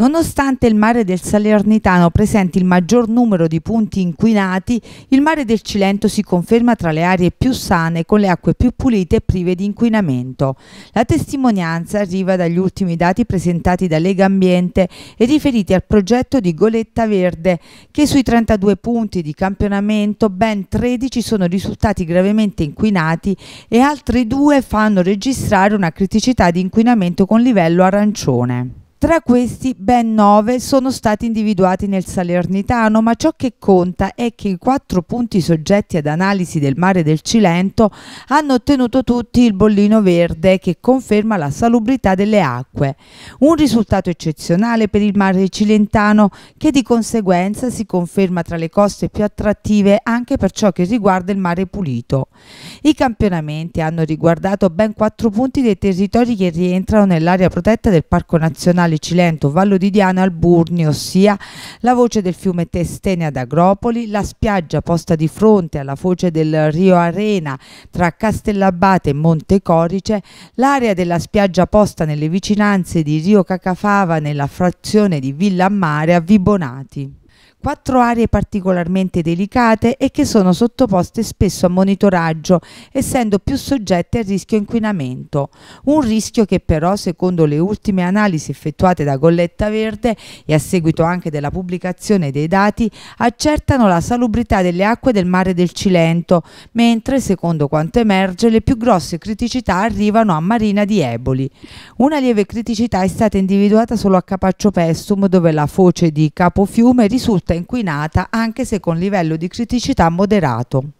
Nonostante il mare del Salernitano presenti il maggior numero di punti inquinati, il mare del Cilento si conferma tra le aree più sane, con le acque più pulite e prive di inquinamento. La testimonianza arriva dagli ultimi dati presentati da Lega Ambiente e riferiti al progetto di Goletta Verde, che sui 32 punti di campionamento ben 13 sono risultati gravemente inquinati e altri due fanno registrare una criticità di inquinamento con livello arancione. Tra questi ben nove sono stati individuati nel Salernitano, ma ciò che conta è che i quattro punti soggetti ad analisi del mare del Cilento hanno ottenuto tutti il bollino verde che conferma la salubrità delle acque. Un risultato eccezionale per il mare cilentano che di conseguenza si conferma tra le coste più attrattive anche per ciò che riguarda il mare pulito. I campionamenti hanno riguardato ben quattro punti dei territori che rientrano nell'area protetta del Parco Nazionale Cilento, Vallo di Diana, Alburni, ossia la voce del fiume Testene ad Agropoli, la spiaggia posta di fronte alla foce del Rio Arena tra Castellabate e Monte Corice, l'area della spiaggia posta nelle vicinanze di Rio Cacafava nella frazione di Villa Mare a Vibonati quattro aree particolarmente delicate e che sono sottoposte spesso a monitoraggio, essendo più soggette al rischio inquinamento. Un rischio che però, secondo le ultime analisi effettuate da Golletta Verde e a seguito anche della pubblicazione dei dati, accertano la salubrità delle acque del mare del Cilento, mentre, secondo quanto emerge, le più grosse criticità arrivano a Marina di Eboli. Una lieve criticità è stata individuata solo a Capaccio Pestum, dove la foce di Capofiume risulta inquinata anche se con livello di criticità moderato.